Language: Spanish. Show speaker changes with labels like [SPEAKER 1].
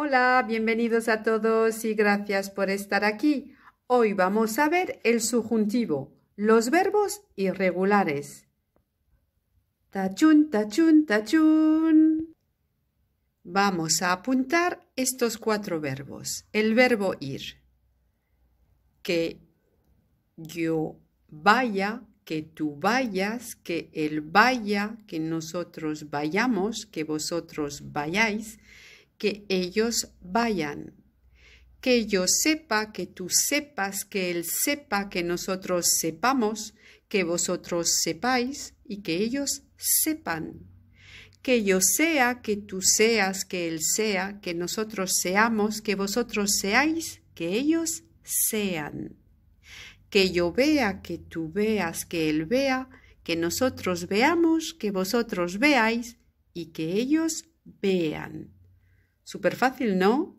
[SPEAKER 1] Hola, bienvenidos a todos y gracias por estar aquí. Hoy vamos a ver el subjuntivo, los verbos irregulares. Tachun, tachun, tachun. Vamos a apuntar estos cuatro verbos. El verbo ir. Que yo vaya, que tú vayas, que él vaya, que nosotros vayamos, que vosotros vayáis que ellos vayan. Que yo sepa, que tú sepas, que él sepa, que nosotros sepamos, que vosotros sepáis y que ellos sepan. Que yo sea, que tú seas, que él sea, que nosotros seamos, que vosotros seáis, que ellos sean. Que yo vea, que tú veas, que él vea, que nosotros veamos, que vosotros veáis y que ellos vean. Súper fácil, ¿no?